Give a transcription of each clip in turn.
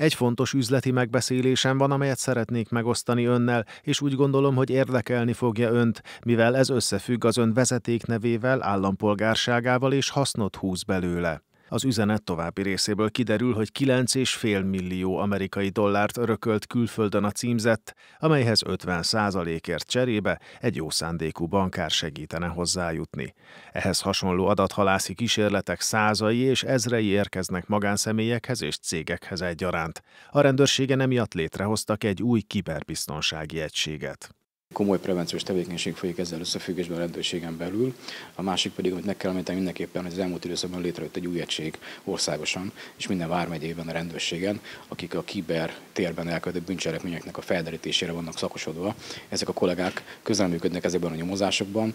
Egy fontos üzleti megbeszélésem van, amelyet szeretnék megosztani önnel, és úgy gondolom, hogy érdekelni fogja önt, mivel ez összefügg az ön vezetéknevével, állampolgárságával és hasznot húz belőle. Az üzenet további részéből kiderül, hogy 9,5 millió amerikai dollárt örökölt külföldön a címzett, amelyhez 50 százalékért cserébe egy jó szándékú bankár segítene hozzájutni. Ehhez hasonló adathalászi kísérletek százai és ezrei érkeznek magánszemélyekhez és cégekhez egyaránt. A rendőrsége nem emiatt létrehoztak egy új kiberbiztonsági egységet. Komoly prevenciós tevékenység folyik ezzel összefüggésben a rendőrségen belül, a másik pedig, amit meg kell említeni mindenképpen, hogy az elmúlt időszakban létrejött egy új egység országosan, és minden vármegyében a rendőrségen, akik a kiber térben elkövetett bűncselekményeknek a felderítésére vannak szakosodva. Ezek a kollégák közelműködnek ezekben a nyomozásokban,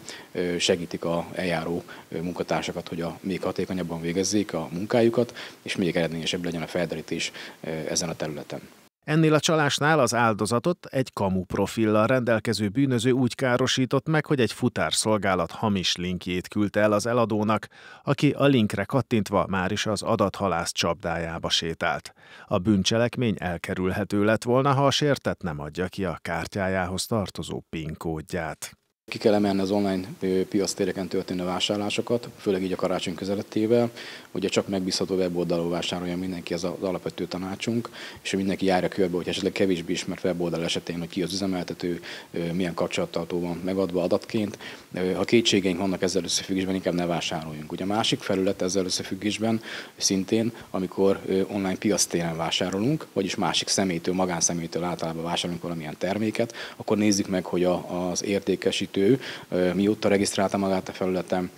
segítik a eljáró munkatársakat, hogy a még hatékonyabban végezzék a munkájukat, és még eredményesebb legyen a felderítés ezen a területen. Ennél a csalásnál az áldozatot egy kamu profillal rendelkező bűnöző úgy károsított meg, hogy egy futárszolgálat hamis linkjét küldte el az eladónak, aki a linkre kattintva már is az adathalász csapdájába sétált. A bűncselekmény elkerülhető lett volna, ha a sértet nem adja ki a kártyájához tartozó PIN kódját. Ki kell emelni az online téreken történő vásárlásokat, főleg így a karácsony közelettével. Ugye csak megbízható weboldalról vásárolja mindenki, ez az alapvető tanácsunk, és hogy mindenki járja körbe, hogy esetleg kevésbé ismert weboldal esetén, hogy ki az üzemeltető, milyen kapcsolattartó van megadva adatként. Ha kétségeink vannak ezzel összefüggésben, inkább ne vásároljunk. Ugye a másik felület ezzel összefüggésben szintén, amikor online téren vásárolunk, vagyis másik személytől, magánszemétől általában vásárolunk valamilyen terméket, akkor nézzük meg, hogy az értékesítő kettő, mióta regisztrálta magát a felületen,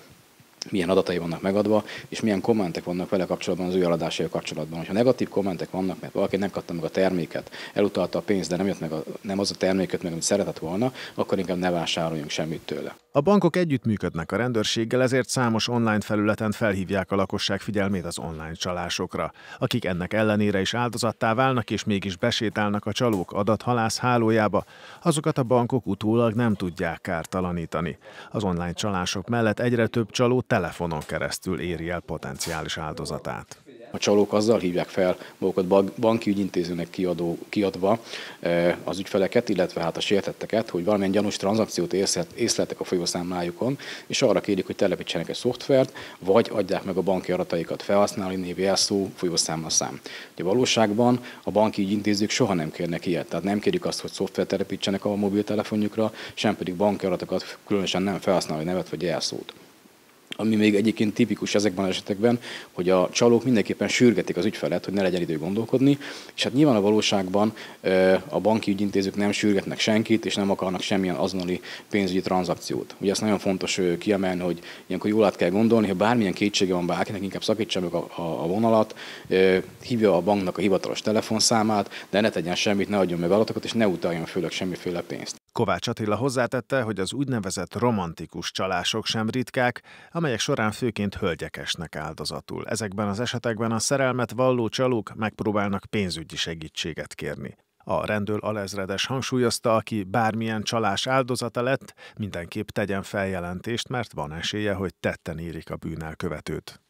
milyen adatai vannak megadva, és milyen kommentek vannak vele kapcsolatban, az ő eladásai kapcsolatban. Ha negatív kommentek vannak, mert valaki nem kapta meg a terméket, elutalta a pénzt, de nem jött meg a, nem az a terméket, meg, amit szeretett volna, akkor inkább ne vásároljunk semmit tőle. A bankok együttműködnek a rendőrséggel, ezért számos online felületen felhívják a lakosság figyelmét az online csalásokra. Akik ennek ellenére is áldozattá válnak és mégis besétálnak a csalók adathalász hálójába, azokat a bankok utólag nem tudják kártalanítani. Az online csalások mellett egyre több csaló telefonon keresztül éri el potenciális áldozatát. A csalók azzal hívják fel magukat banki ügyintézőnek kiadó, kiadva e, az ügyfeleket, illetve hát a sértetteket, hogy valamilyen gyanús tranzakciót észleltek a folyószámlájukon, és arra kérik, hogy telepítsenek egy szoftvert, vagy adják meg a banki adataikat felhasználni név, jelszó folyószámlaszám. De valóságban a banki ügyintézők soha nem kérnek ilyet, tehát nem kérik azt, hogy szoftvert telepítsenek a mobiltelefonjukra, sem pedig banki adatokat különösen nem felhasználni nevet vagy jelszót ami még egyébként tipikus ezekben az esetekben, hogy a csalók mindenképpen sürgetik az ügyfelet, hogy ne legyen idő gondolkodni, és hát nyilván a valóságban a banki ügyintézők nem sürgetnek senkit, és nem akarnak semmilyen azonnali pénzügyi tranzakciót. Ugye ezt nagyon fontos kiemelni, hogy ilyenkor jól át kell gondolni, ha bármilyen kétsége van bárkinek, inkább szakítsa meg a, a vonalat, hívja a banknak a hivatalos telefonszámát, de ne tegyen semmit, ne adjon meg adatokat, és ne utaljon főleg semmiféle pénzt. Kovács Attila hozzátette, hogy az úgynevezett romantikus csalások sem ritkák, amelyek során főként hölgyekesnek áldozatul. Ezekben az esetekben a szerelmet valló csalók megpróbálnak pénzügyi segítséget kérni. A rendőr alezredes hangsúlyozta, aki bármilyen csalás áldozata lett, mindenképp tegyen feljelentést, mert van esélye, hogy tetten érik a bűnelkövetőt.